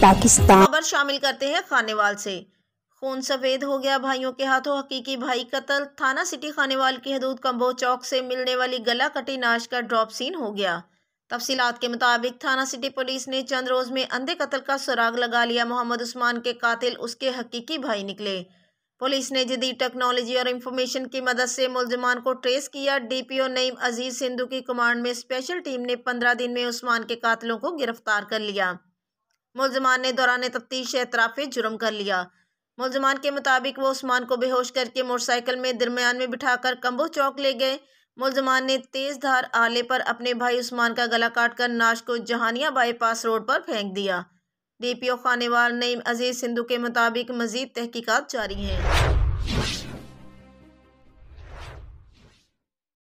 पाकिस्तान खबर शामिल करते हैं खानेवाल से खून सफेद हो गया भाइयों के हाथों हकीकी भाई कत्ल थाना सिटी खानेवाल की हदूद कम्बो चौक से मिलने वाली गला कटी नाश का ड्रॉप सीन हो गया तफसीलात के मुताबिक थाना सिटी पुलिस ने चंद रोज में अंधे कत्ल का सुराग लगा लिया मोहम्मद उस्मान के कातिल उसके हकीकी भाई निकले पुलिस ने जदीद टेक्नोलॉजी और इंफॉर्मेशन की मदद से मुलजमान को ट्रेस किया डीपीओ नईम अजीज सिंधु की कमांड में स्पेशल टीम ने पंद्रह दिन में उस्मान के कातिलों को गिरफ्तार कर लिया मुलजमान ने दौरान तफ्तीश एतराफे जुर्म कर लिया मुलजमान के मुताबिक वो उस्मान को बेहोश करके मोटरसाइकिल में दरमियान में बिठाकर कंबो चौक ले गए मुलजमान ने तेज धार आले पर अपने भाई उस्मान का गला काट कर नाश को जहानिया बाईपास रोड पर फेंक दिया डीपीओ खानेवाल नईम अजीज सिंधु के मुताबिक मजीद तहकीकात जारी हैं